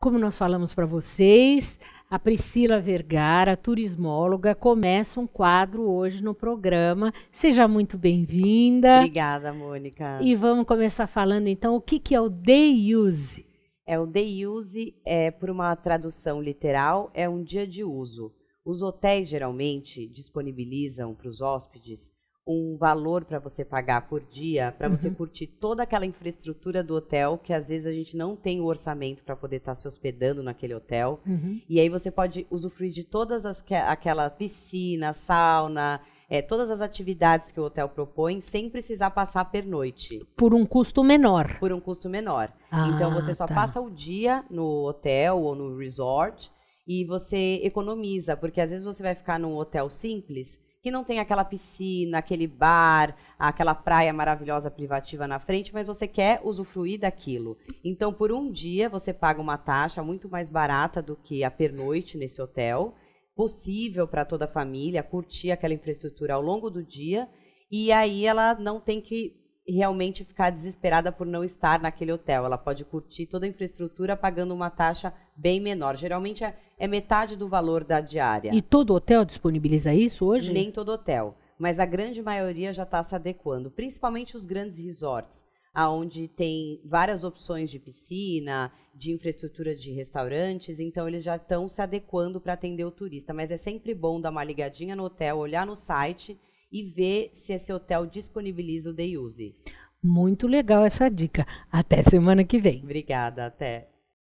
Como nós falamos para vocês, a Priscila Vergara, turismóloga, começa um quadro hoje no programa. Seja muito bem-vinda. Obrigada, Mônica. E vamos começar falando então o que, que é o Day Use. É o Day Use, é, por uma tradução literal, é um dia de uso. Os hotéis geralmente disponibilizam para os hóspedes um valor para você pagar por dia, para uhum. você curtir toda aquela infraestrutura do hotel, que às vezes a gente não tem o orçamento para poder estar tá se hospedando naquele hotel. Uhum. E aí você pode usufruir de todas as aquela piscina, sauna, é, todas as atividades que o hotel propõe sem precisar passar pernoite. Por um custo menor. Por um custo menor. Ah, então você só tá. passa o dia no hotel ou no resort e você economiza, porque às vezes você vai ficar num hotel simples que não tem aquela piscina, aquele bar, aquela praia maravilhosa privativa na frente, mas você quer usufruir daquilo. Então, por um dia, você paga uma taxa muito mais barata do que a pernoite nesse hotel, possível para toda a família curtir aquela infraestrutura ao longo do dia, e aí ela não tem que realmente ficar desesperada por não estar naquele hotel. Ela pode curtir toda a infraestrutura pagando uma taxa bem menor. Geralmente é, é metade do valor da diária. E todo hotel disponibiliza isso hoje? Nem todo hotel, mas a grande maioria já está se adequando, principalmente os grandes resorts, aonde tem várias opções de piscina, de infraestrutura de restaurantes, então eles já estão se adequando para atender o turista. Mas é sempre bom dar uma ligadinha no hotel, olhar no site e ver se esse hotel disponibiliza o day use. Muito legal essa dica. Até semana que vem. Obrigada, até.